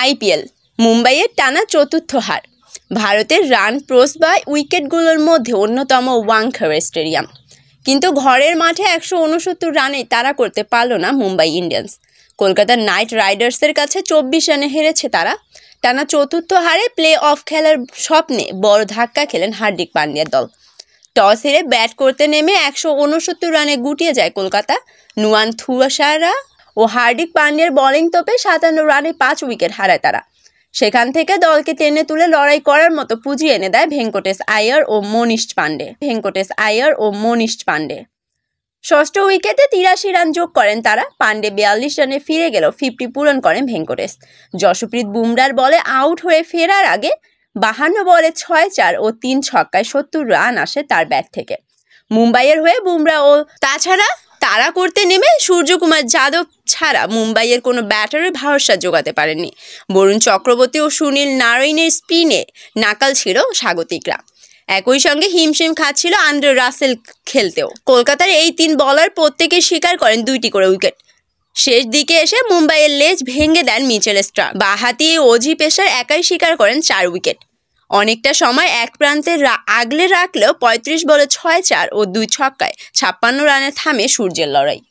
IPL মুম্বাইয়ের টানা চতুর্থ হার ভারতের রান প্রোস বা উইকেটগুলোর মধ্যে অন্যতম ওয়াংখার স্টেডিয়াম কিন্তু ঘরের মাঠে একশো উনসত্তর রানে তারা করতে পারল না মুম্বাই ইন্ডিয়ান্স কলকাতার নাইট রাইডার্সের কাছে চব্বিশ রানে হেরেছে তারা টানা চতুর্থ হারে প্লে অফ খেলার স্বপ্নে বড় ধাক্কা খেলেন হার্দিক পান্ডিয়ার দল টস হেরে ব্যাট করতে নেমে একশো উনসত্তর রানে গুটিয়ে যায় কলকাতা নুয়ান থুয়াশারা ও হার্দিক পান্ডিয়ার বোলিং তোপে সাতান্ন রানে পাঁচ উইকেট হারায় তারা সেখান থেকে দলকে টেনে তুলে লড়াই করার মতো পুঁজি এনে দেয় ভেঙ্কটেশ আয়ার ও মনীষ পাণ্ডে ভেঙ্কটেশ আয়ার ও মনীষ পাণ্ডে ষষ্ঠ উইকেটে তিরাশি রান যোগ করেন তারা পান্ডে বিয়াল্লিশ রানে ফিরে গেল ফিফটি পূরণ করেন ভেঙ্কটেশ যশপ্রীত বুমরার বলে আউট হয়ে ফেরার আগে বাহান্ন বলে ছয় চার ও তিন ছক্কায় সত্তর রান আসে তার ব্যাট থেকে মুম্বাইয়ের হয়ে বুমরা ও তাছাড়া তাড়া করতে নেমে সূর্যকুমার যাদব ছাড়া মুম্বাইয়ের কোনো ব্যাটারের ভরসা যোগাতে পারেননি বরুণ চক্রবর্তী ও সুনীল নারায়ণের স্পিনে নাকাল ছিল স্বাগতিকরা একই সঙ্গে হিমশিম খাচ্ছিল আন্দ্রে রাসেল খেলতেও কলকাতার এই তিন বলার প্রত্যেকে স্বীকার করেন দুইটি করে উইকেট শেষ দিকে এসে মুম্বাইয়ের লেজ ভেঙে দেন মিচেল স্ট্রা বাহাতি অজি পেশার একাই স্বীকার করেন চার উইকেট অনেকটা সময় এক প্রান্তে আগলে রাখলেও পঁয়ত্রিশ বলে ছয় চার ও দুই ছক্কায় ছাপ্পান্ন রানে থামে সূর্যের লড়াই